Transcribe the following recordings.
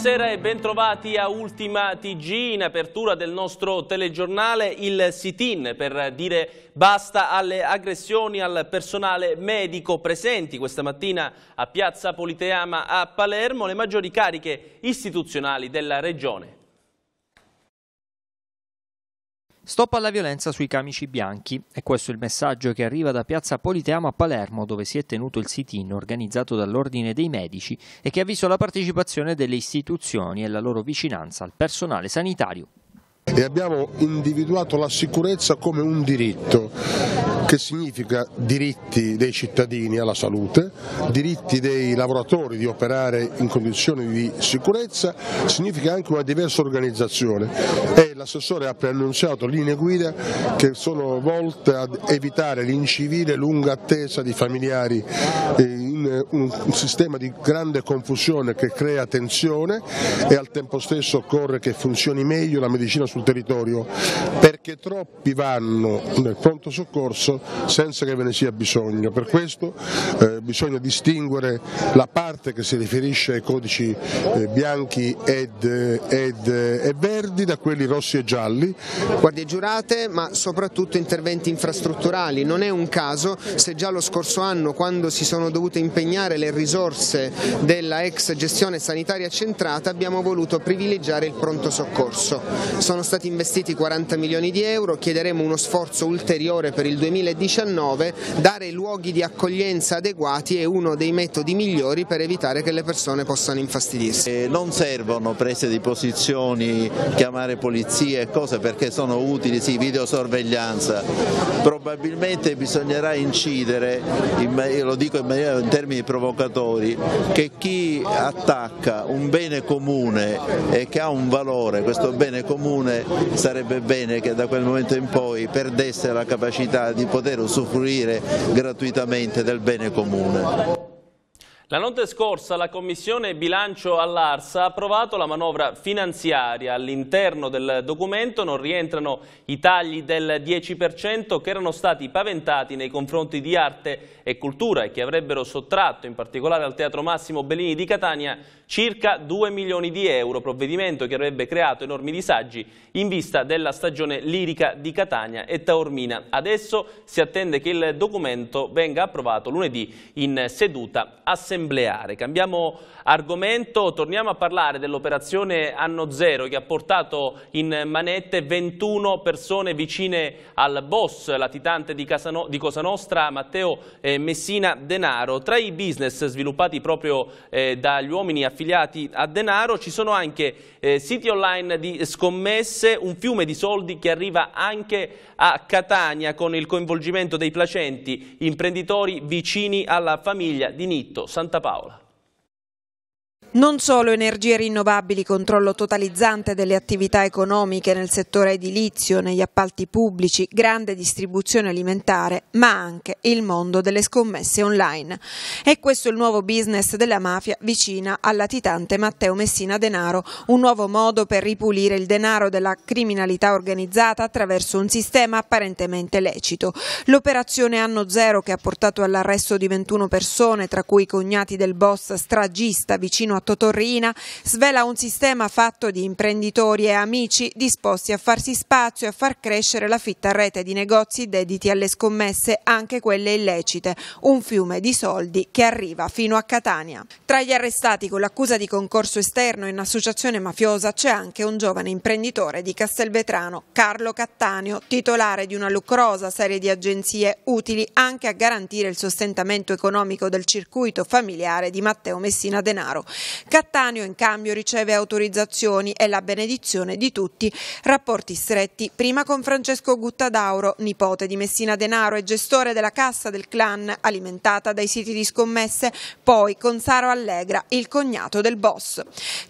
Buonasera e bentrovati a Ultima TG in apertura del nostro telegiornale il sit-in per dire basta alle aggressioni al personale medico presenti questa mattina a Piazza Politeama a Palermo le maggiori cariche istituzionali della regione. Stop alla violenza sui camici bianchi. E questo è il messaggio che arriva da Piazza Politeama a Palermo, dove si è tenuto il sit-in organizzato dall'Ordine dei Medici e che ha visto la partecipazione delle istituzioni e la loro vicinanza al personale sanitario e abbiamo individuato la sicurezza come un diritto che significa diritti dei cittadini alla salute, diritti dei lavoratori di operare in condizioni di sicurezza, significa anche una diversa organizzazione e l'assessore ha preannunciato linee guida che sono volte ad evitare l'incivile lunga attesa di familiari in eh, un, un, sistema di grande confusione che crea tensione e al tempo stesso occorre che funzioni meglio la medicina sul territorio perché troppi vanno nel pronto soccorso senza che ve ne sia bisogno, per questo eh, bisogna distinguere la parte che si riferisce ai codici eh, bianchi ed, ed, e verdi da quelli rossi e gialli. Guardie giurate ma soprattutto interventi infrastrutturali, non è un caso se già lo scorso anno quando si sono dovute impegnare le risorse della ex gestione sanitaria centrata abbiamo voluto privilegiare il pronto soccorso. Sono stati investiti 40 milioni di euro, chiederemo uno sforzo ulteriore per il 2019, dare luoghi di accoglienza adeguati è uno dei metodi migliori per evitare che le persone possano infastidirsi. Eh, non servono prese di posizioni, chiamare polizia e cose perché sono utili, sì, videosorveglianza, probabilmente bisognerà incidere, lo dico in maniera termini provocatori che chi attacca un bene comune e che ha un valore, questo bene comune sarebbe bene che da quel momento in poi perdesse la capacità di poter usufruire gratuitamente del bene comune. La notte scorsa la Commissione Bilancio all'Arsa ha approvato la manovra finanziaria. All'interno del documento non rientrano i tagli del 10% che erano stati paventati nei confronti di arte e cultura e che avrebbero sottratto in particolare al Teatro Massimo Bellini di Catania circa 2 milioni di euro, provvedimento che avrebbe creato enormi disagi in vista della stagione lirica di Catania e Taormina. Adesso si attende che il documento venga approvato lunedì in seduta assemblea assembleare. Cambiamo argomento, torniamo a parlare dell'operazione Anno Zero che ha portato in manette 21 persone vicine al boss latitante di, Casano, di Cosa Nostra, Matteo eh, Messina Denaro. Tra i business sviluppati proprio eh, dagli uomini affiliati a Denaro ci sono anche eh, siti online di scommesse, un fiume di soldi che arriva anche a Catania con il coinvolgimento dei placenti, imprenditori vicini alla famiglia di Nitto Santoro. Santa Paola. Non solo energie rinnovabili, controllo totalizzante delle attività economiche nel settore edilizio, negli appalti pubblici, grande distribuzione alimentare, ma anche il mondo delle scommesse online. E questo è il nuovo business della mafia vicina al latitante Matteo Messina Denaro, un nuovo modo per ripulire il denaro della criminalità organizzata attraverso un sistema apparentemente lecito. L'operazione Anno Zero che ha portato all'arresto di 21 persone, tra cui i cognati del boss stragista vicino a a Totorrina svela un sistema fatto di imprenditori e amici disposti a farsi spazio e a far crescere la fitta rete di negozi dediti alle scommesse, anche quelle illecite, un fiume di soldi che arriva fino a Catania. Tra gli arrestati con l'accusa di concorso esterno in associazione mafiosa c'è anche un giovane imprenditore di Castelvetrano, Carlo Cattaneo, titolare di una lucrosa serie di agenzie utili anche a garantire il sostentamento economico del circuito familiare di Matteo Messina Denaro. Cattaneo in cambio riceve autorizzazioni e la benedizione di tutti. Rapporti stretti prima con Francesco Guttadauro, nipote di Messina Denaro e gestore della cassa del clan alimentata dai siti di scommesse, poi con Saro Allegra, il cognato del boss.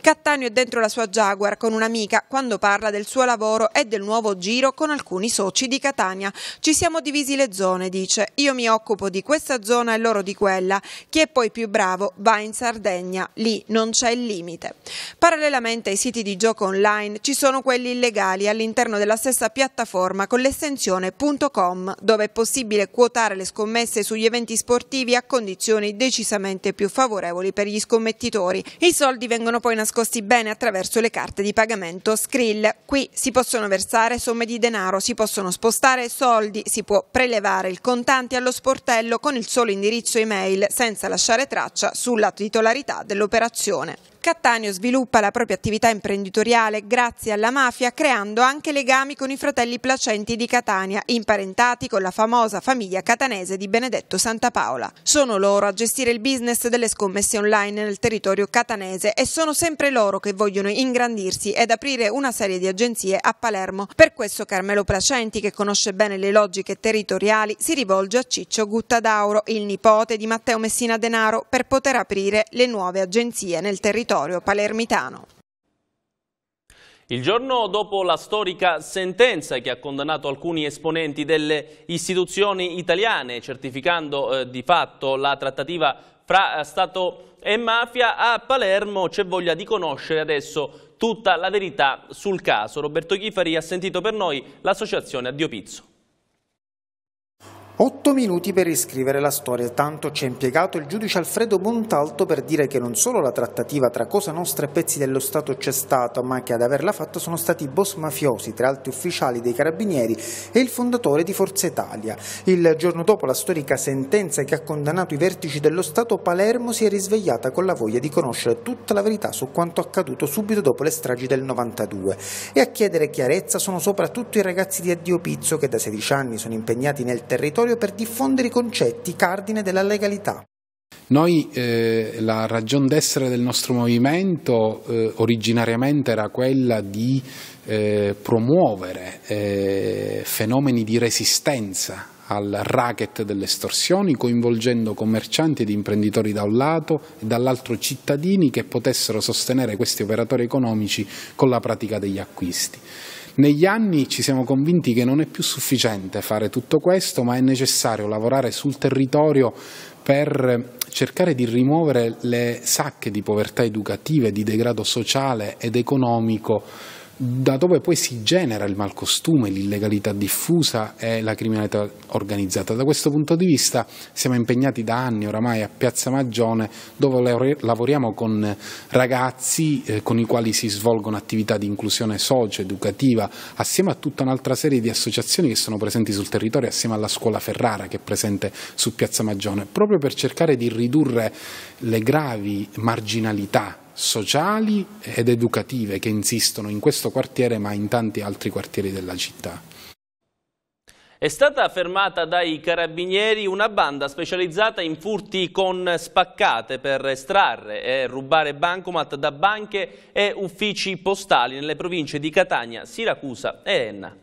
Cattaneo è dentro la sua Jaguar con un'amica quando parla del suo lavoro e del nuovo giro con alcuni soci di Catania. Ci siamo divisi le zone, dice. Io mi occupo di questa zona e loro di quella. Chi è poi più bravo va in Sardegna. Lì non c'è il limite. Parallelamente ai siti di gioco online ci sono quelli illegali all'interno della stessa piattaforma con l'estensione.com dove è possibile quotare le scommesse sugli eventi sportivi a condizioni decisamente più favorevoli per gli scommettitori. I soldi vengono poi nascosti bene attraverso le carte di pagamento Skrill. Qui si possono versare somme di denaro, si possono spostare soldi, si può prelevare il contante allo sportello con il solo indirizzo email senza lasciare traccia sulla titolarità dell'operazione collaborazione. Cattaneo sviluppa la propria attività imprenditoriale grazie alla mafia creando anche legami con i fratelli Placenti di Catania, imparentati con la famosa famiglia catanese di Benedetto Santa Paola. Sono loro a gestire il business delle scommesse online nel territorio catanese e sono sempre loro che vogliono ingrandirsi ed aprire una serie di agenzie a Palermo. Per questo Carmelo Placenti, che conosce bene le logiche territoriali, si rivolge a Ciccio Guttadauro, il nipote di Matteo Messina Denaro, per poter aprire le nuove agenzie nel territorio territorio palermitano. Il giorno dopo la storica sentenza che ha condannato alcuni esponenti delle istituzioni italiane, certificando eh, di fatto la trattativa fra eh, Stato e mafia, a Palermo c'è voglia di conoscere adesso tutta la verità sul caso. Roberto Ghifari ha sentito per noi l'associazione Addio Pizzo. Otto minuti per riscrivere la storia, tanto ci ha impiegato il giudice Alfredo Montalto per dire che non solo la trattativa tra Cosa Nostra e pezzi dello Stato c'è stata, ma che ad averla fatta sono stati i boss mafiosi, tra alti ufficiali dei carabinieri e il fondatore di Forza Italia. Il giorno dopo la storica sentenza che ha condannato i vertici dello Stato, Palermo si è risvegliata con la voglia di conoscere tutta la verità su quanto accaduto subito dopo le stragi del 92. E a chiedere chiarezza sono soprattutto i ragazzi di Addio Pizzo che da 16 anni sono impegnati nel territorio territorio per diffondere i concetti cardine della legalità. Noi eh, la ragion d'essere del nostro movimento eh, originariamente era quella di eh, promuovere eh, fenomeni di resistenza al racket delle estorsioni, coinvolgendo commercianti ed imprenditori da un lato e dall'altro cittadini che potessero sostenere questi operatori economici con la pratica degli acquisti. Negli anni ci siamo convinti che non è più sufficiente fare tutto questo, ma è necessario lavorare sul territorio per cercare di rimuovere le sacche di povertà educative, di degrado sociale ed economico da dove poi si genera il malcostume, l'illegalità diffusa e la criminalità organizzata. Da questo punto di vista siamo impegnati da anni oramai a Piazza Magione dove lavoriamo con ragazzi eh, con i quali si svolgono attività di inclusione socio-educativa assieme a tutta un'altra serie di associazioni che sono presenti sul territorio, assieme alla scuola Ferrara che è presente su Piazza Magione, proprio per cercare di ridurre le gravi marginalità sociali ed educative che insistono in questo quartiere ma in tanti altri quartieri della città. È stata fermata dai carabinieri una banda specializzata in furti con spaccate per estrarre e rubare bancomat da banche e uffici postali nelle province di Catania, Siracusa e Enna.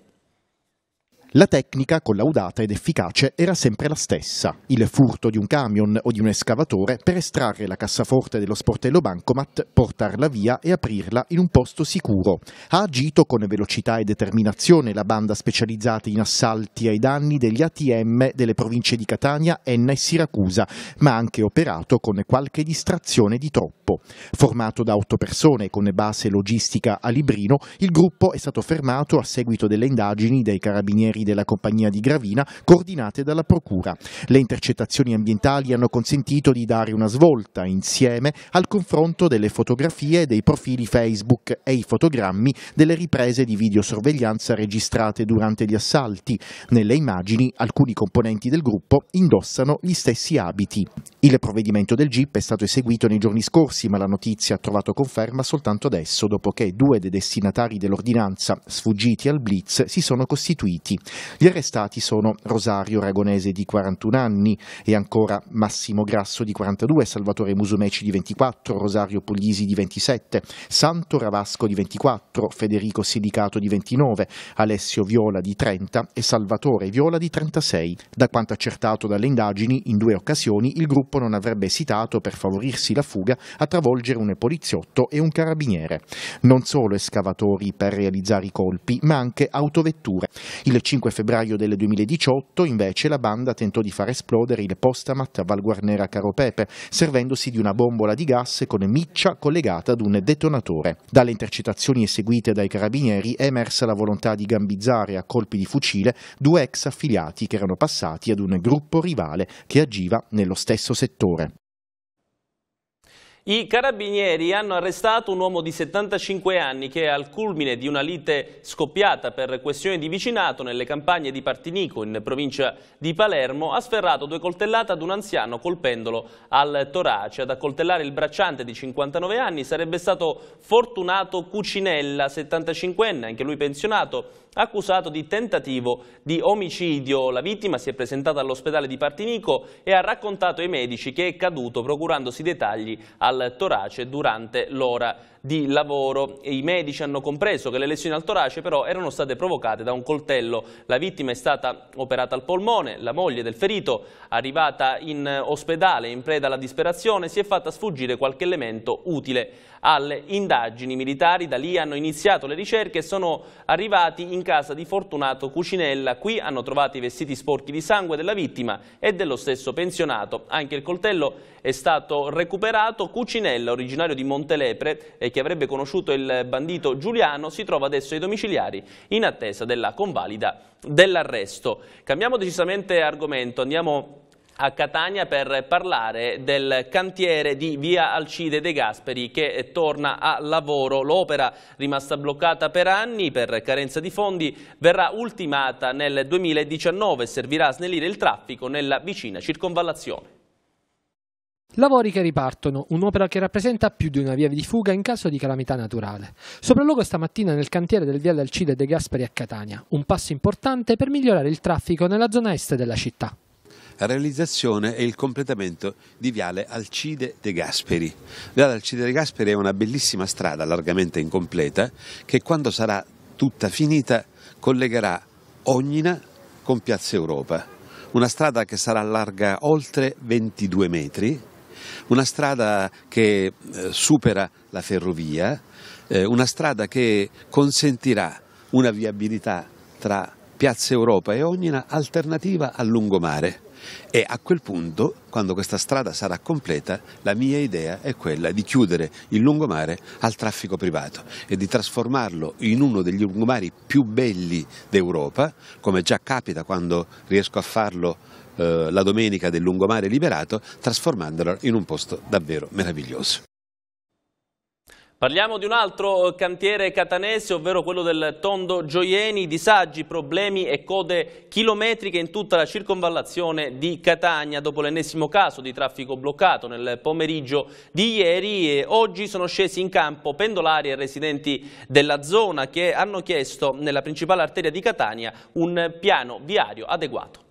La tecnica, collaudata ed efficace, era sempre la stessa. Il furto di un camion o di un escavatore per estrarre la cassaforte dello sportello bancomat, portarla via e aprirla in un posto sicuro. Ha agito con velocità e determinazione la banda specializzata in assalti ai danni degli ATM delle province di Catania, Enna e Siracusa, ma ha anche operato con qualche distrazione di troppo. Formato da otto persone con base logistica a Librino, il gruppo è stato fermato a seguito delle indagini dei carabinieri della compagnia di Gravina, coordinate dalla Procura. Le intercettazioni ambientali hanno consentito di dare una svolta insieme al confronto delle fotografie dei profili Facebook e i fotogrammi delle riprese di videosorveglianza registrate durante gli assalti. Nelle immagini alcuni componenti del gruppo indossano gli stessi abiti. Il provvedimento del GIP è stato eseguito nei giorni scorsi, ma la notizia ha trovato conferma soltanto adesso, dopo che due dei destinatari dell'ordinanza, sfuggiti al blitz, si sono costituiti. Gli arrestati sono Rosario Aragonese di 41 anni e ancora Massimo Grasso di 42, Salvatore Musumeci di 24, Rosario Puglisi di 27, Santo Ravasco di 24, Federico Silicato di 29, Alessio Viola di 30 e Salvatore Viola di 36. Da quanto accertato dalle indagini, in due occasioni il gruppo non avrebbe esitato per favorirsi la fuga a travolgere un poliziotto e un carabiniere. Non solo escavatori per realizzare i colpi, ma anche autovetture. Il 5 febbraio del 2018 invece la banda tentò di far esplodere il postamat a Valguarnera Caro Pepe, servendosi di una bombola di gas con miccia collegata ad un detonatore. Dalle intercettazioni eseguite dai carabinieri è emersa la volontà di gambizzare a colpi di fucile due ex affiliati che erano passati ad un gruppo rivale che agiva nello stesso settore. I carabinieri hanno arrestato un uomo di 75 anni che al culmine di una lite scoppiata per questioni di vicinato nelle campagne di Partinico in provincia di Palermo ha sferrato due coltellate ad un anziano colpendolo al torace. Ad accoltellare il bracciante di 59 anni sarebbe stato Fortunato Cucinella, 75enne, anche lui pensionato, accusato di tentativo di omicidio. La vittima si è presentata all'ospedale di Partinico e ha raccontato ai medici che è caduto procurandosi dettagli al torace durante l'ora di lavoro. I medici hanno compreso che le lesioni al torace però erano state provocate da un coltello. La vittima è stata operata al polmone, la moglie del ferito, arrivata in ospedale in preda alla disperazione, si è fatta sfuggire qualche elemento utile alle indagini militari. Da lì hanno iniziato le ricerche e sono arrivati in casa di Fortunato Cucinella. Qui hanno trovato i vestiti sporchi di sangue della vittima e dello stesso pensionato. Anche il coltello è stato recuperato. Cucinella, originario di Montelepre, e che avrebbe conosciuto il bandito Giuliano, si trova adesso ai domiciliari in attesa della convalida dell'arresto. Cambiamo decisamente argomento, andiamo a Catania per parlare del cantiere di Via Alcide De Gasperi che torna a lavoro. L'opera, rimasta bloccata per anni per carenza di fondi, verrà ultimata nel 2019 e servirà a snellire il traffico nella vicina circonvallazione. Lavori che ripartono, un'opera che rappresenta più di una via di fuga in caso di calamità naturale. Sopralluogo stamattina nel cantiere del Viale Alcide De Gasperi a Catania, un passo importante per migliorare il traffico nella zona est della città realizzazione e il completamento di Viale Alcide De Gasperi. Viale Alcide De Gasperi è una bellissima strada largamente incompleta che quando sarà tutta finita collegherà Ognina con Piazza Europa. Una strada che sarà larga oltre 22 metri, una strada che eh, supera la ferrovia, eh, una strada che consentirà una viabilità tra Piazza Europa e Ognina alternativa al lungomare. E a quel punto, quando questa strada sarà completa, la mia idea è quella di chiudere il lungomare al traffico privato e di trasformarlo in uno degli lungomari più belli d'Europa, come già capita quando riesco a farlo eh, la domenica del lungomare liberato, trasformandolo in un posto davvero meraviglioso. Parliamo di un altro eh, cantiere catanese, ovvero quello del Tondo Gioieni, disagi, problemi e code chilometriche in tutta la circonvallazione di Catania. Dopo l'ennesimo caso di traffico bloccato nel pomeriggio di ieri, oggi sono scesi in campo pendolari e residenti della zona che hanno chiesto nella principale arteria di Catania un piano viario adeguato.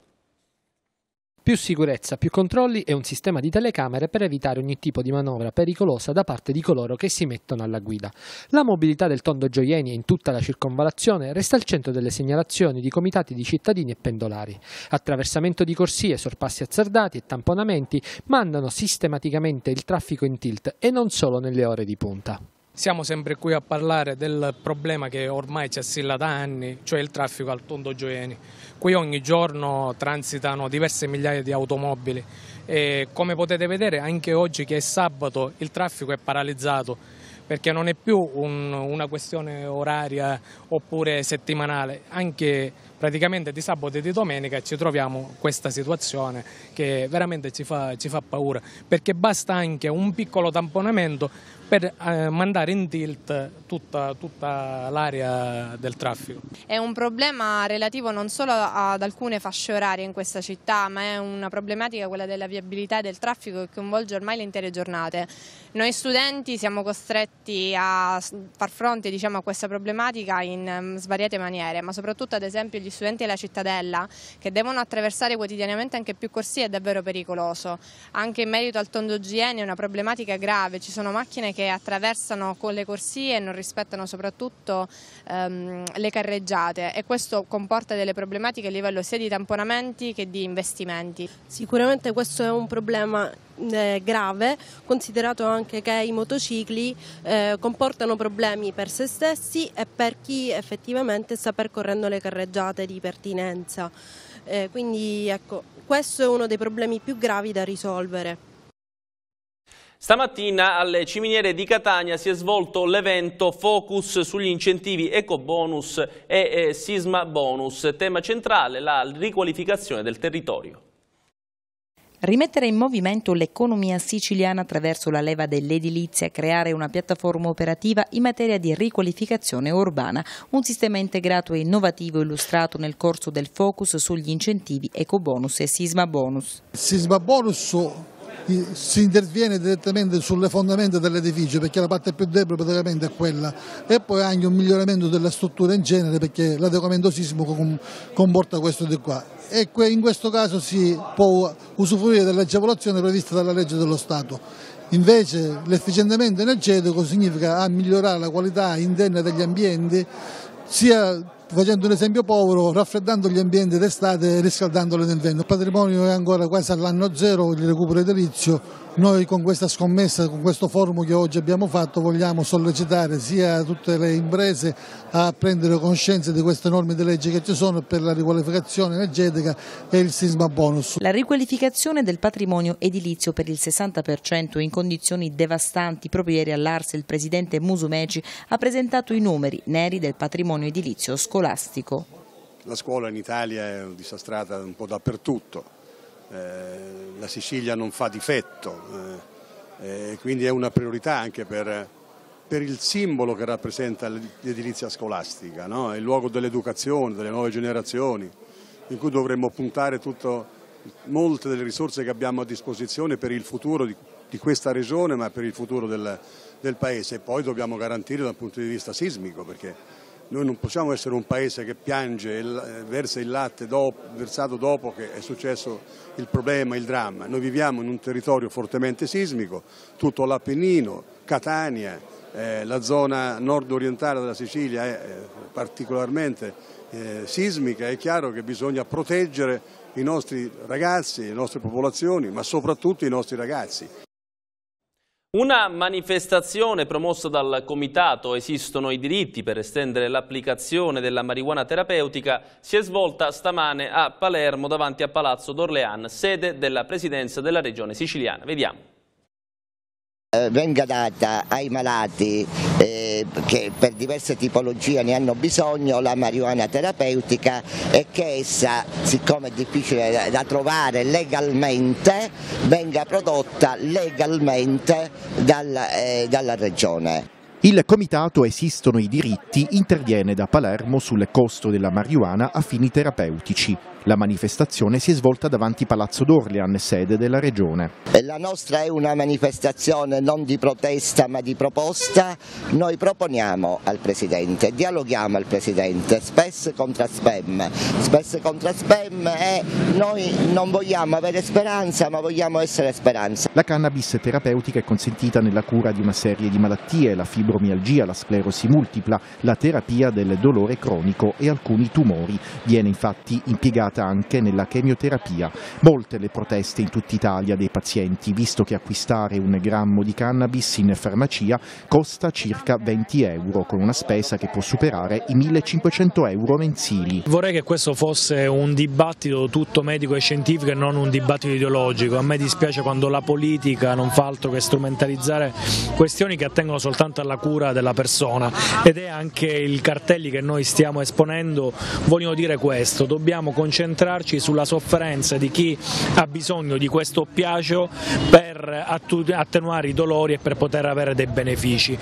Più sicurezza, più controlli e un sistema di telecamere per evitare ogni tipo di manovra pericolosa da parte di coloro che si mettono alla guida. La mobilità del tondo Gioieni in tutta la circonvalazione resta al centro delle segnalazioni di comitati di cittadini e pendolari. Attraversamento di corsie, sorpassi azzardati e tamponamenti mandano sistematicamente il traffico in tilt e non solo nelle ore di punta. Siamo sempre qui a parlare del problema che ormai ci assilla da anni, cioè il traffico al Tondo Gioieni. Qui ogni giorno transitano diverse migliaia di automobili e come potete vedere anche oggi che è sabato il traffico è paralizzato perché non è più un, una questione oraria oppure settimanale, anche praticamente di sabato e di domenica ci troviamo questa situazione che veramente ci fa, ci fa paura, perché basta anche un piccolo tamponamento per eh, mandare in tilt tutta, tutta l'area del traffico. È un problema relativo non solo ad alcune fasce orarie in questa città, ma è una problematica quella della viabilità e del traffico che coinvolge ormai le intere giornate. Noi studenti siamo costretti a far fronte diciamo, a questa problematica in mm, svariate maniere, ma soprattutto ad esempio gli studenti della cittadella che devono attraversare quotidianamente anche più corsie è davvero pericoloso. Anche in merito al tondo GN è una problematica grave, ci sono macchine che che attraversano con le corsie e non rispettano soprattutto ehm, le carreggiate e questo comporta delle problematiche a livello sia di tamponamenti che di investimenti. Sicuramente questo è un problema eh, grave, considerato anche che i motocicli eh, comportano problemi per se stessi e per chi effettivamente sta percorrendo le carreggiate di pertinenza. Eh, quindi ecco, questo è uno dei problemi più gravi da risolvere. Stamattina alle Ciminiere di Catania si è svolto l'evento Focus sugli incentivi Ecobonus e eh, Sisma Bonus, tema centrale la riqualificazione del territorio. Rimettere in movimento l'economia siciliana attraverso la leva dell'edilizia creare una piattaforma operativa in materia di riqualificazione urbana, un sistema integrato e innovativo illustrato nel corso del focus sugli incentivi ecobonus e sisma bonus. Sisma bonus si interviene direttamente sulle fondamenta dell'edificio perché la parte più debole praticamente è quella e poi anche un miglioramento della struttura in genere perché l'adeguamento sismico comporta questo di qua e in questo caso si può usufruire dell'agevolazione prevista dalla legge dello Stato. Invece l'efficientamento energetico significa migliorare la qualità interna degli ambienti sia facendo un esempio povero, raffreddando gli ambienti d'estate e riscaldandoli nel vento. Il patrimonio è ancora quasi all'anno zero, il recupero edilizio noi con questa scommessa, con questo forum che oggi abbiamo fatto vogliamo sollecitare sia tutte le imprese a prendere coscienza di queste norme di legge che ci sono per la riqualificazione energetica e il sisma bonus. La riqualificazione del patrimonio edilizio per il 60% in condizioni devastanti, proprio ieri all'Arse il presidente Musumeci ha presentato i numeri neri del patrimonio edilizio scolastico. La scuola in Italia è disastrata un po' dappertutto, eh, la Sicilia non fa difetto, eh, eh, quindi è una priorità anche per, per il simbolo che rappresenta l'edilizia scolastica, no? il luogo dell'educazione, delle nuove generazioni, in cui dovremmo puntare tutto, molte delle risorse che abbiamo a disposizione per il futuro di, di questa regione, ma per il futuro del, del Paese. E poi dobbiamo garantire dal punto di vista sismico, perché noi non possiamo essere un paese che piange e eh, versa il latte dopo, versato dopo che è successo il problema, il dramma. Noi viviamo in un territorio fortemente sismico, tutto l'Appennino, Catania, eh, la zona nord-orientale della Sicilia è eh, particolarmente eh, sismica, è chiaro che bisogna proteggere i nostri ragazzi, le nostre popolazioni, ma soprattutto i nostri ragazzi. Una manifestazione promossa dal Comitato Esistono i diritti per estendere l'applicazione della marijuana terapeutica si è svolta stamane a Palermo davanti a Palazzo d'Orlean, sede della Presidenza della Regione Siciliana. Vediamo. Eh, venga data ai malati eh, che per diverse tipologie ne hanno bisogno la marijuana terapeutica e che essa, siccome è difficile da, trovare legalmente, venga prodotta legalmente dal, eh, dalla regione. Il comitato Esistono i diritti interviene da Palermo sul costo della marijuana a fini terapeutici. La manifestazione si è svolta davanti Palazzo d'Orlean, sede della regione. La nostra è una manifestazione non di protesta ma di proposta. Noi proponiamo al Presidente, dialoghiamo al Presidente, spesso contra spam, spesso contra spam e noi non vogliamo avere speranza ma vogliamo essere speranza. La cannabis terapeutica è consentita nella cura di una serie di malattie, la fibromialgia, la sclerosi multipla, la terapia del dolore cronico e alcuni tumori. Viene infatti impiegata applicata anche nella chemioterapia. Molte le proteste in tutta Italia dei pazienti, visto che acquistare un grammo di cannabis in farmacia costa circa 20 euro, con una spesa che può superare i 1500 euro mensili. Vorrei che questo fosse un dibattito tutto medico e scientifico e non un dibattito ideologico. A me dispiace quando la politica non fa altro che strumentalizzare questioni che attengono soltanto alla cura della persona ed è anche il cartelli che noi stiamo esponendo vogliono dire questo, dobbiamo concentrarci concentrarci sulla sofferenza di chi ha bisogno di questo oppiaceo per attenuare i dolori e per poter avere dei benefici.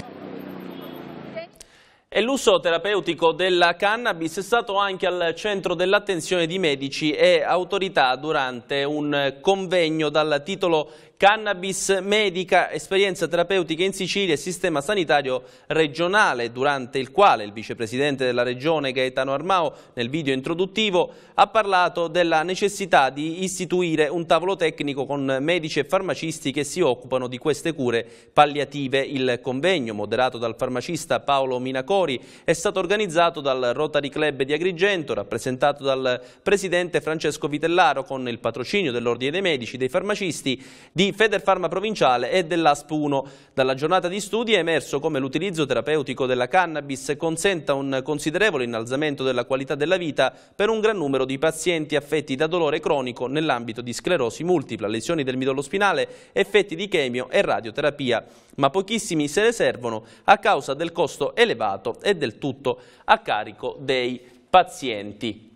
E l'uso terapeutico della cannabis è stato anche al centro dell'attenzione di medici e autorità durante un convegno dal titolo Cannabis medica, esperienza terapeutica in Sicilia e sistema sanitario regionale, durante il quale il vicepresidente della regione Gaetano Armao, nel video introduttivo, ha parlato della necessità di istituire un tavolo tecnico con medici e farmacisti che si occupano di queste cure palliative. Il convegno, moderato dal farmacista Paolo Minacori, è stato organizzato dal Rotary Club di Agrigento, rappresentato dal presidente Francesco Vitellaro, con il patrocinio dell'Ordine dei Medici, dei farmacisti, di di Federfarma Provinciale e dell'ASP1. Dalla giornata di studi è emerso come l'utilizzo terapeutico della cannabis consenta un considerevole innalzamento della qualità della vita per un gran numero di pazienti affetti da dolore cronico nell'ambito di sclerosi multipla, lesioni del midollo spinale, effetti di chemio e radioterapia. Ma pochissimi se ne servono a causa del costo elevato e del tutto a carico dei pazienti.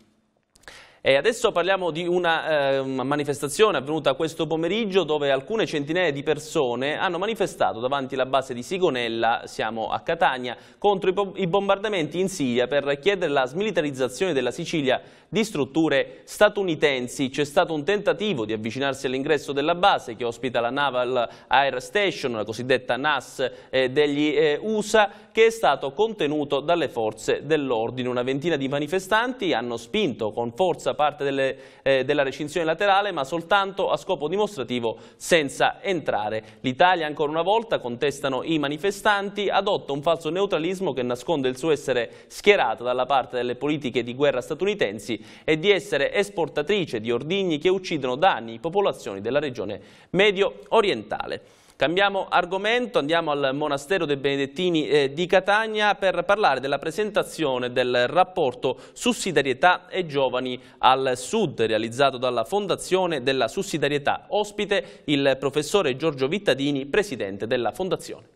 E adesso parliamo di una eh, manifestazione avvenuta questo pomeriggio dove alcune centinaia di persone hanno manifestato davanti alla base di Sigonella, siamo a Catania, contro i, i bombardamenti in Siria per chiedere la smilitarizzazione della Sicilia di strutture statunitensi. C'è stato un tentativo di avvicinarsi all'ingresso della base che ospita la Naval Air Station, la cosiddetta NAS eh, degli eh, USA, che è stato contenuto dalle forze dell'ordine. Una ventina di manifestanti hanno spinto con forza parte delle, eh, della recinzione laterale, ma soltanto a scopo dimostrativo senza entrare. L'Italia ancora una volta, contestano i manifestanti, adotta un falso neutralismo che nasconde il suo essere schierata dalla parte delle politiche di guerra statunitensi e di essere esportatrice di ordigni che uccidono da anni popolazioni della regione medio-orientale. Cambiamo argomento, andiamo al Monastero dei Benedettini eh, di Catania per parlare della presentazione del rapporto Sussidiarietà e Giovani al Sud, realizzato dalla Fondazione della Sussidiarietà. Ospite il professore Giorgio Vittadini, presidente della Fondazione.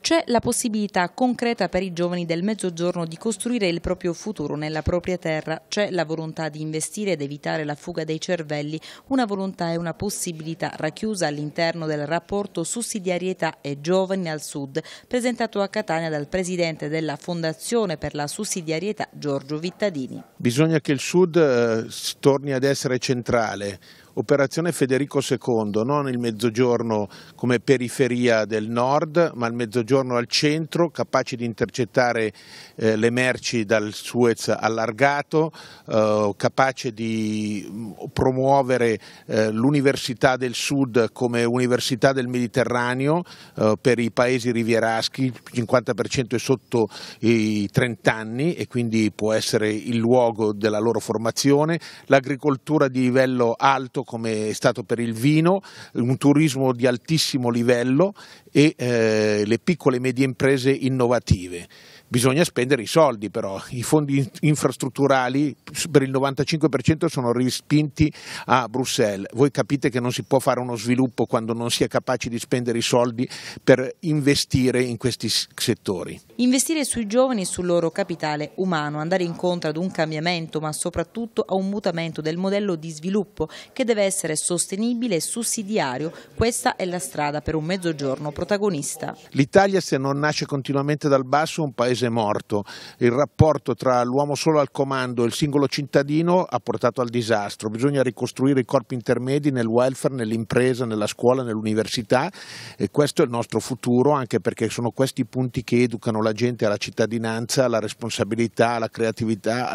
C'è la possibilità concreta per i giovani del Mezzogiorno di costruire il proprio futuro nella propria terra, c'è la volontà di investire ed evitare la fuga dei cervelli, una volontà e una possibilità racchiusa all'interno del rapporto sussidiarietà e giovani al sud, presentato a Catania dal presidente della Fondazione per la sussidiarietà Giorgio Vittadini. Bisogna che il sud eh, torni ad essere centrale, operazione Federico II, non il mezzogiorno come periferia del nord, ma il mezzogiorno al centro, capace di intercettare eh, le merci dal Suez allargato, eh, capace di mm, promuovere eh, l'Università del Sud come Università del Mediterraneo eh, per i paesi rivieraschi, il 50% è sotto i 30 anni e quindi può essere il luogo della loro formazione, l'agricoltura di livello alto come è stato per il vino, un turismo di altissimo livello e eh, le piccole e medie imprese innovative bisogna spendere i soldi però, i fondi infrastrutturali per il 95% sono rispinti a Bruxelles, voi capite che non si può fare uno sviluppo quando non si è capaci di spendere i soldi per investire in questi settori. Investire sui giovani e sul loro capitale umano, andare incontro ad un cambiamento ma soprattutto a un mutamento del modello di sviluppo che deve essere sostenibile e sussidiario, questa è la strada per un mezzogiorno protagonista. L'Italia se non nasce continuamente dal basso è un paese paese morto. Il rapporto tra l'uomo solo al comando e il singolo cittadino ha portato al disastro. Bisogna ricostruire i corpi intermedi nel welfare, nell'impresa, nella scuola, nell'università e questo è il nostro futuro anche perché sono questi i punti che educano la gente alla cittadinanza, alla responsabilità, alla creatività, a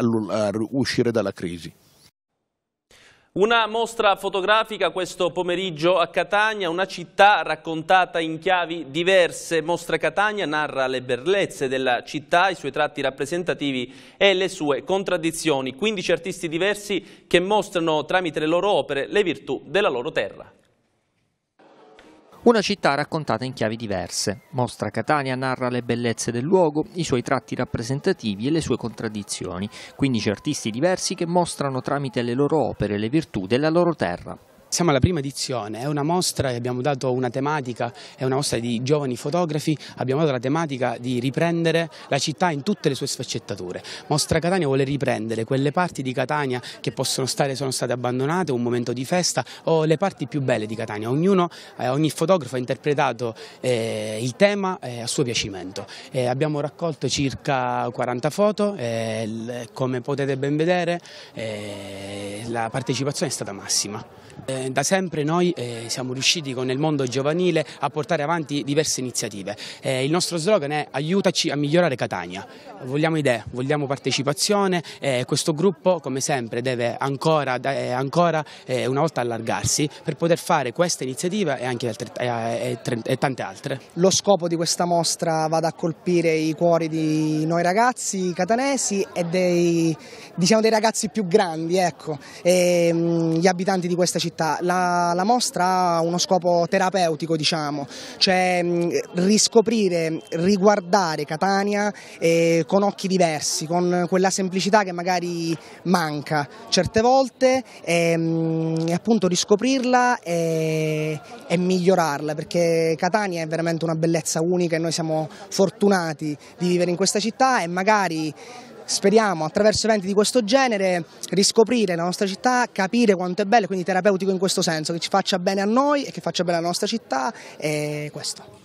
uscire dalla crisi. Una mostra fotografica questo pomeriggio a Catania, una città raccontata in chiavi diverse. Mostra Catania narra le bellezze della città, i suoi tratti rappresentativi e le sue contraddizioni. 15 artisti diversi che mostrano tramite le loro opere le virtù della loro terra. Una città raccontata in chiavi diverse. Mostra Catania narra le bellezze del luogo, i suoi tratti rappresentativi e le sue contraddizioni. 15 artisti diversi che mostrano tramite le loro opere le virtù della loro terra. Siamo alla prima edizione, è una mostra e abbiamo dato una tematica, è una mostra di giovani fotografi, abbiamo dato la tematica di riprendere la città in tutte le sue sfaccettature. Mostra Catania vuole riprendere quelle parti di Catania che possono stare, sono state abbandonate, un momento di festa o le parti più belle di Catania. Ognuno, eh, ogni fotografo ha interpretato eh, il tema eh, a suo piacimento. Eh, abbiamo raccolto circa 40 foto, eh, come potete ben vedere eh, la partecipazione è stata massima da sempre noi eh, siamo riusciti con il mondo giovanile a portare avanti diverse iniziative. Eh, il nostro slogan è aiutaci a migliorare Catania. Vogliamo idee, vogliamo partecipazione e eh, questo gruppo come sempre deve ancora, eh, ancora eh, una volta allargarsi per poter fare questa iniziativa e, anche altre, e, e, e tante altre. Lo scopo di questa mostra vada a colpire i cuori di noi ragazzi catanesi e dei, diciamo, dei ragazzi più grandi, ecco, e, mh, mm, gli abitanti di questa città la, la, mostra ha uno scopo terapeutico, diciamo, cioè riscoprire, riguardare Catania eh, con occhi diversi, con quella semplicità che magari manca certe volte e, e appunto riscoprirla e, e migliorarla, perché Catania è veramente una bellezza unica e noi siamo fortunati di vivere in questa città e magari speriamo attraverso eventi di questo genere riscoprire la nostra città, capire quanto è bello, quindi terapeutico in questo senso, che ci faccia bene a noi e che faccia bene alla nostra città e questo.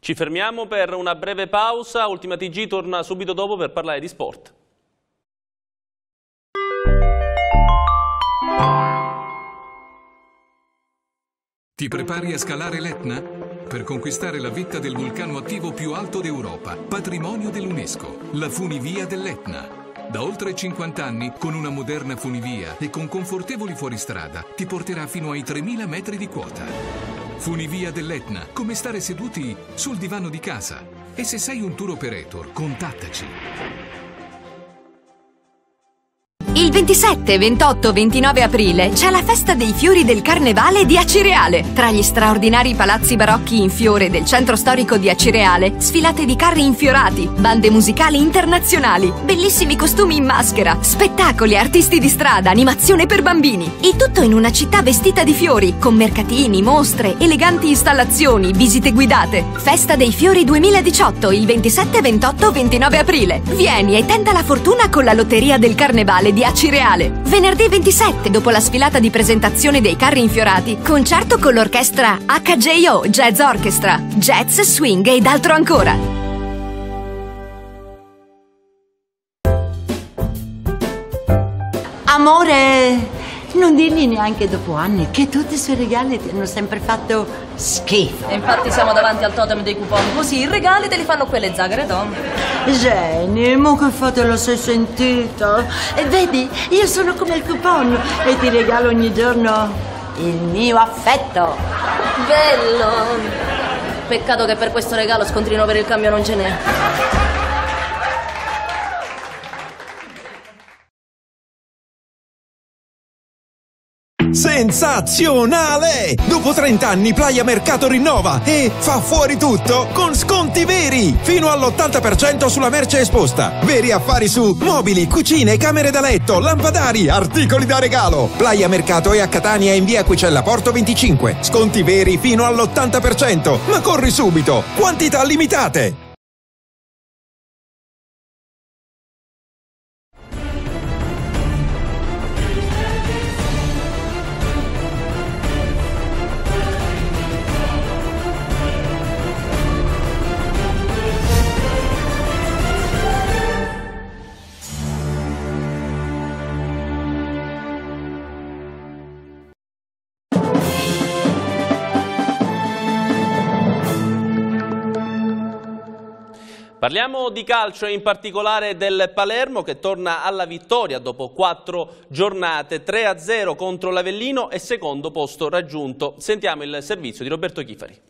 Ci fermiamo per una breve pausa, Ultima TG torna subito dopo per parlare di sport. Ti prepari a scalare l'Etna? per conquistare la vetta del vulcano attivo più alto d'Europa, patrimonio dell'UNESCO, la funivia dell'Etna. Da oltre 50 anni, con una moderna funivia e con confortevoli fuoristrada, ti porterà fino ai 3.000 metri di quota. Funivia dell'Etna, come stare seduti sul divano di casa. E se sei un tour operator, contattaci. Il 27, 28, 29 aprile c'è la festa dei fiori del Carnevale di Acireale. Tra gli straordinari palazzi barocchi in fiore del centro storico di Acireale, sfilate di carri infiorati, bande musicali internazionali, bellissimi costumi in maschera, spettacoli, artisti di strada, animazione per bambini. Il tutto in una città vestita di fiori, con mercatini, mostre, eleganti installazioni, visite guidate. Festa dei fiori 2018, il 27, 28, 29 aprile. Vieni e tenta la fortuna con la lotteria del Carnevale di Acireale a Cireale. Venerdì 27, dopo la sfilata di presentazione dei carri infiorati, concerto con l'orchestra HJO Jazz Orchestra, jazz, swing ed altro ancora. Amore, non dirgli neanche dopo anni che tutti i suoi regali ti hanno sempre fatto schifo. E infatti siamo davanti al totem dei coupon, così i regali te li fanno quelle zagre donne. Geni, mo che fate lo sei sentito? E vedi, io sono come il coupon e ti regalo ogni giorno il mio affetto. Bello! Peccato che per questo regalo scontrino per il cambio non ce n'è. Sensazionale! Dopo 30 anni Playa Mercato rinnova e fa fuori tutto con sconti veri! Fino all'80% sulla merce esposta. Veri affari su mobili, cucine, camere da letto, lampadari, articoli da regalo. Playa Mercato è a Catania in via Quicella Porto 25. Sconti veri fino all'80%. Ma corri subito! Quantità limitate! Parliamo di calcio e in particolare del Palermo che torna alla vittoria dopo quattro giornate 3-0 contro l'Avellino e secondo posto raggiunto. Sentiamo il servizio di Roberto Chifari.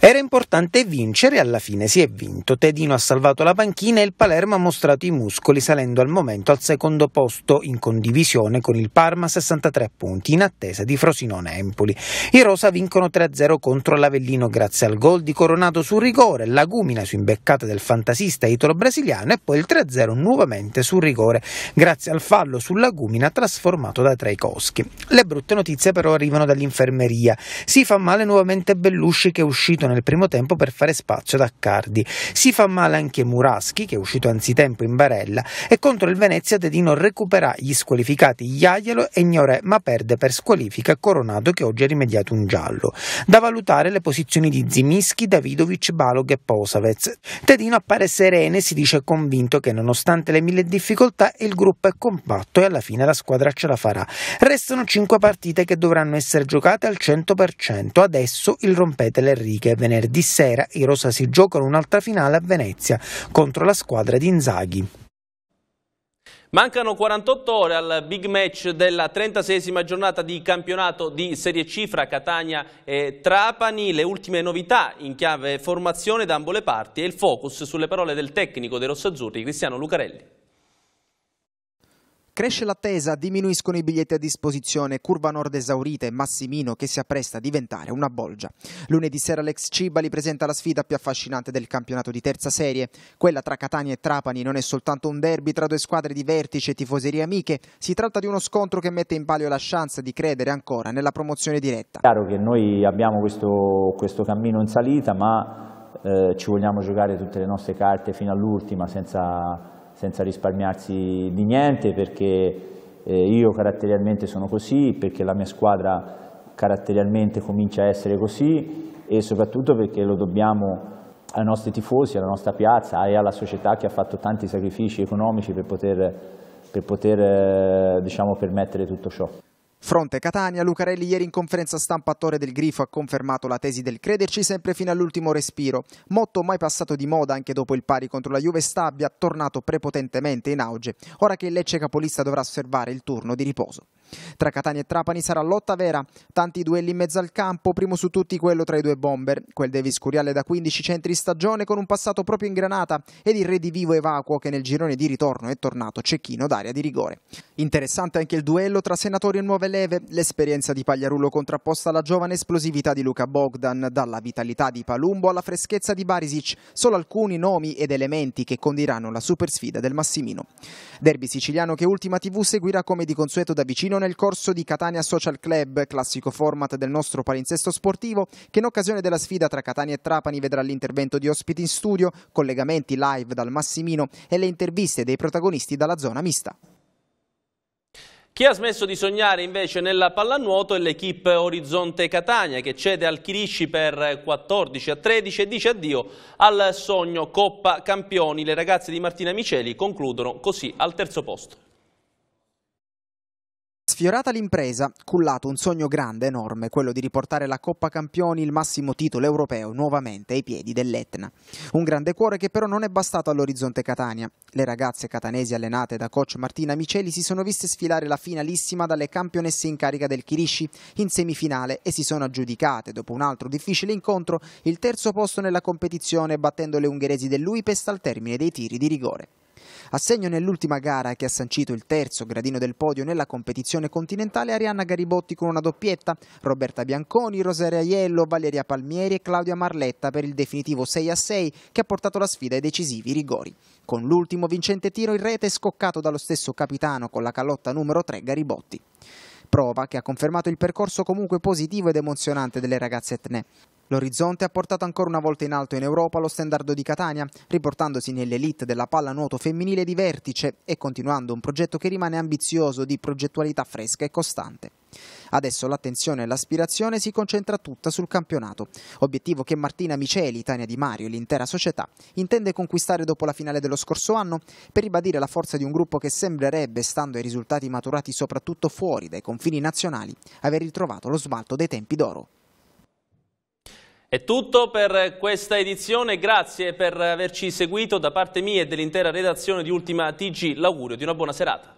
Era importante vincere, e alla fine si è vinto. Tedino ha salvato la panchina e il Palermo ha mostrato i muscoli salendo al momento al secondo posto in condivisione con il Parma 63 punti in attesa di Frosinone Empoli. I Rosa vincono 3-0 contro l'Avellino grazie al gol di Coronato sul rigore, la Gumina su imbeccata del fantasista italo-brasiliano e poi il 3-0 nuovamente sul rigore grazie al fallo sulla Gumina trasformato da Traikowski. Le brutte notizie però arrivano dall'infermeria. Si fa male nuovamente Bellusci che è uscito nel primo tempo per fare spazio ad Accardi. Si fa male anche Muraschi, che è uscito anzitempo in barella, e contro il Venezia Tedino recupera gli squalificati Iaielo e Gnorè, ma perde per squalifica Coronato che oggi ha rimediato un giallo. Da valutare le posizioni di Zimischi, Davidovic, Balog e Posavez. Tedino appare sereno e si dice convinto che nonostante le mille difficoltà il gruppo è compatto e alla fine la squadra ce la farà. Restano 5 partite che dovranno essere giocate al 100%, adesso il rompete le righe venerdì sera i rosa si giocano un'altra finale a Venezia contro la squadra di Inzaghi. Mancano 48 ore al big match della 36esima giornata di campionato di Serie C fra Catania e Trapani. Le ultime novità in chiave formazione da ambo le parti e il focus sulle parole del tecnico dei rossazzurri Cristiano Lucarelli. Cresce l'attesa, diminuiscono i biglietti a disposizione, curva nord esaurita e Massimino che si appresta a diventare una bolgia. Lunedì sera l'ex Cibali presenta la sfida più affascinante del campionato di terza serie. Quella tra Catania e Trapani non è soltanto un derby tra due squadre di vertice e tifoserie amiche, si tratta di uno scontro che mette in palio la chance di credere ancora nella promozione diretta. È chiaro che noi abbiamo questo, questo cammino in salita, ma eh, ci vogliamo giocare tutte le nostre carte fino all'ultima senza senza risparmiarsi di niente perché eh, io caratterialmente sono così, perché la mia squadra caratterialmente comincia a essere così e soprattutto perché lo dobbiamo ai nostri tifosi, alla nostra piazza e alla società che ha fatto tanti sacrifici economici per poter, per poter eh, diciamo, permettere tutto ciò. Fronte Catania, Lucarelli ieri in conferenza stampa a Torre del Grifo ha confermato la tesi del crederci sempre fino all'ultimo respiro. Motto mai passato di moda anche dopo il pari contro la Juve Stabia, tornato prepotentemente in auge, ora che il Lecce capolista dovrà osservare il turno di riposo. Tra Catania e Trapani sarà lotta vera, tanti duelli in mezzo al campo, primo su tutti quello tra i due bomber, quel Davis Curiale da 15 centri stagione con un passato proprio in granata ed il redivivo Evacuo che nel girone di ritorno è tornato cecchino d'aria di rigore. Interessante anche il duello tra senatori e nuove leve, l'esperienza di Pagliarullo contrapposta alla giovane esplosività di Luca Bogdan, dalla vitalità di Palumbo alla freschezza di Barisic, solo alcuni nomi ed elementi che condiranno la super sfida del Massimino. Derby siciliano che Ultima TV seguirà come di consueto da vicino Torino nel corso di Catania Social Club, classico format del nostro palinsesto sportivo, che in occasione della sfida tra Catania e Trapani vedrà l'intervento di ospiti in studio, collegamenti live dal Massimino e le interviste dei protagonisti dalla zona mista. Chi ha smesso di sognare invece nella pallanuoto è l'equipe Orizzonte Catania che cede al Chirisci per 14 a 13 e dice addio al sogno Coppa Campioni. Le ragazze di Martina Miceli concludono così al terzo posto. Sfiorata l'impresa, cullato un sogno grande, enorme, quello di riportare la Coppa Campioni, il massimo titolo europeo, nuovamente ai piedi dell'Etna. Un grande cuore che però non è bastato all'orizzonte Catania. Le ragazze catanesi allenate da coach Martina Miceli si sono viste sfilare la finalissima dalle campionesse in carica del Chirisci in semifinale e si sono aggiudicate, dopo un altro difficile incontro, il terzo posto nella competizione battendo le ungheresi dell'Uipest al termine dei tiri di rigore. A segno nell'ultima gara che ha sancito il terzo gradino del podio nella competizione continentale Arianna Garibotti con una doppietta, Roberta Bianconi, Rosaria Aiello, Valeria Palmieri e Claudia Marletta per il definitivo 6 6 che ha portato la sfida ai decisivi rigori. Con l'ultimo vincente tiro in rete scoccato dallo stesso capitano con la calotta numero 3 Garibotti. Prova che ha confermato il percorso comunque positivo ed emozionante delle ragazze etnee. L'orizzonte ha portato ancora una volta in alto in Europa lo standard di Catania, riportandosi nell'elite della pallanuoto femminile di vertice e continuando un progetto che rimane ambizioso di progettualità fresca e costante. Adesso l'attenzione e l'aspirazione si concentra tutta sul campionato, obiettivo che Martina Miceli, Tania Di Mario e l'intera società intende conquistare dopo la finale dello scorso anno per ribadire la forza di un gruppo che sembrerebbe, stando ai risultati maturati soprattutto fuori dai confini nazionali, aver ritrovato lo smalto dei tempi d'oro. È tutto per questa edizione, grazie per averci seguito da parte mia e dell'intera redazione di Ultima TG, l'augurio di una buona serata.